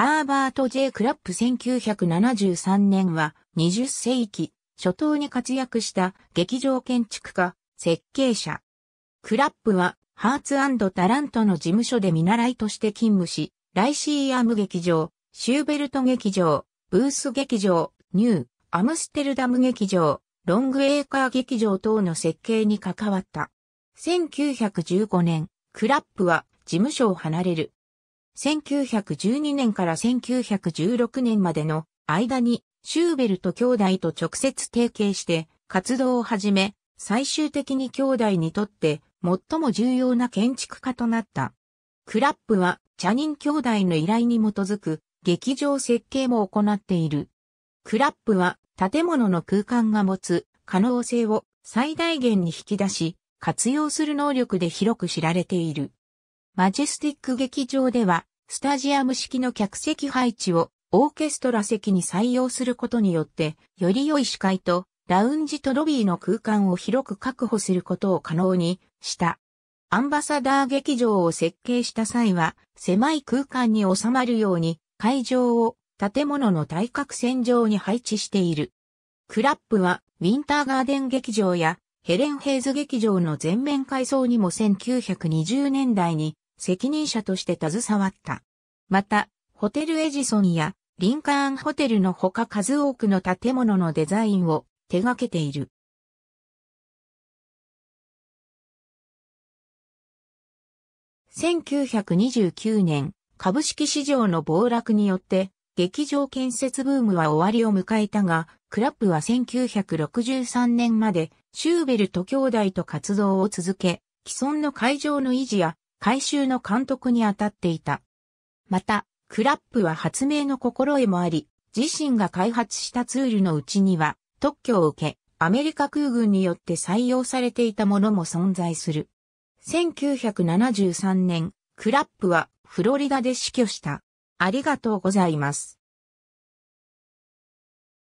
ハーバート・ J・ クラップ1973年は20世紀初頭に活躍した劇場建築家、設計者。クラップはハーツタラントの事務所で見習いとして勤務し、ライシーアム劇場、シューベルト劇場、ブース劇場、ニュー、アムステルダム劇場、ロングエーカー劇場等の設計に関わった。1915年、クラップは事務所を離れる。1912年から1916年までの間にシューベルト兄弟と直接提携して活動を始め、最終的に兄弟にとって最も重要な建築家となった。クラップはチャニン兄弟の依頼に基づく劇場設計も行っている。クラップは建物の空間が持つ可能性を最大限に引き出し、活用する能力で広く知られている。マジェスティック劇場ではスタジアム式の客席配置をオーケストラ席に採用することによって、より良い視界とラウンジとロビーの空間を広く確保することを可能にした。アンバサダー劇場を設計した際は、狭い空間に収まるように会場を建物の対角線上に配置している。クラップはウィンターガーデン劇場やヘレン・ヘイズ劇場の全面改装にも1920年代に責任者として携わった。また、ホテルエジソンやリンカーンホテルのほか数多くの建物のデザインを手掛けている。1929年、株式市場の暴落によって、劇場建設ブームは終わりを迎えたが、クラップは1963年までシューベルト兄弟と活動を続け、既存の会場の維持や改修の監督に当たっていた。また、クラップは発明の心得もあり、自身が開発したツールのうちには、特許を受け、アメリカ空軍によって採用されていたものも存在する。1973年、クラップはフロリダで死去した。ありがとうございます。